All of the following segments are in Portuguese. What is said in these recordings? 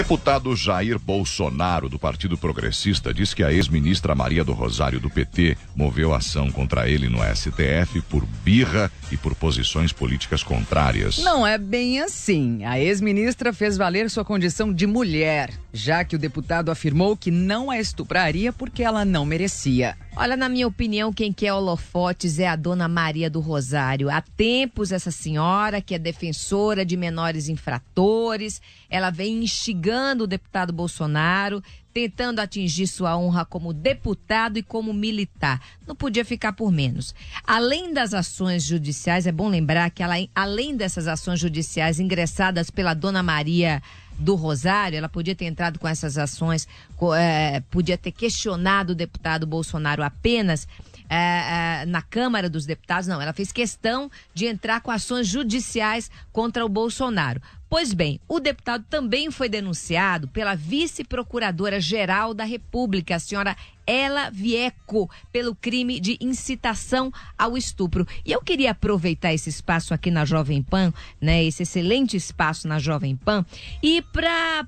Deputado Jair Bolsonaro, do Partido Progressista, diz que a ex-ministra Maria do Rosário, do PT, moveu ação contra ele no STF por birra e por posições políticas contrárias. Não é bem assim. A ex-ministra fez valer sua condição de mulher, já que o deputado afirmou que não a estupraria porque ela não merecia. Olha, na minha opinião, quem quer holofotes é a dona Maria do Rosário. Há tempos, essa senhora, que é defensora de menores infratores, ela vem instigando o deputado Bolsonaro, tentando atingir sua honra como deputado e como militar. Não podia ficar por menos. Além das ações judiciais, é bom lembrar que ela, além dessas ações judiciais ingressadas pela dona Maria do Rosário, ela podia ter entrado com essas ações, é, podia ter questionado o deputado Bolsonaro apenas. É, é, na Câmara dos Deputados, não, ela fez questão de entrar com ações judiciais contra o Bolsonaro. Pois bem, o deputado também foi denunciado pela vice-procuradora-geral da República, a senhora ela Vieco pelo crime de incitação ao estupro. E eu queria aproveitar esse espaço aqui na Jovem Pan, né, esse excelente espaço na Jovem Pan, e para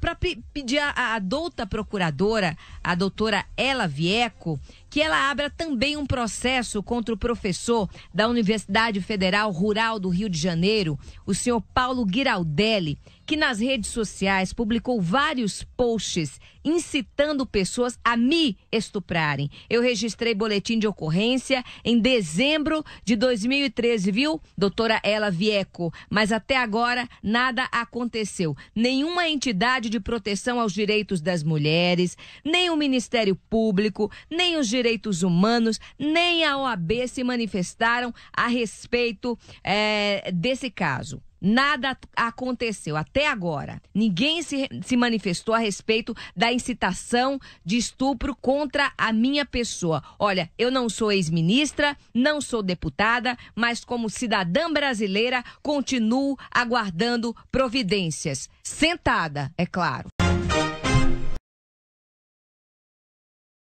pedir à douta procuradora, a doutora Ela Vieco, que ela abra também um processo contra o professor da Universidade Federal Rural do Rio de Janeiro, o senhor Paulo Giraldelli, que nas redes sociais publicou vários posts incitando pessoas a me estuprarem. Eu registrei boletim de ocorrência em dezembro de 2013, viu, doutora Ela Vieco? Mas até agora nada aconteceu. Nenhuma entidade de proteção aos direitos das mulheres, nem o Ministério Público, nem os direitos humanos, nem a OAB se manifestaram a respeito é, desse caso. Nada aconteceu até agora. Ninguém se, se manifestou a respeito da incitação de estupro contra a minha pessoa. Olha, eu não sou ex-ministra, não sou deputada, mas como cidadã brasileira, continuo aguardando providências. Sentada, é claro.